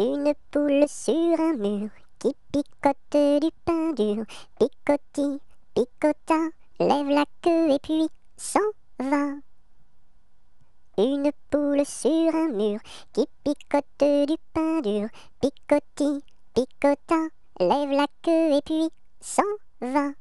Une poule sur un mur qui picote du pain dur. Picoti, picota, lève la queue et puis s'en va. Une poule sur un mur qui picote du pain dur. Picoti, picota, lève la queue et puis s'en va.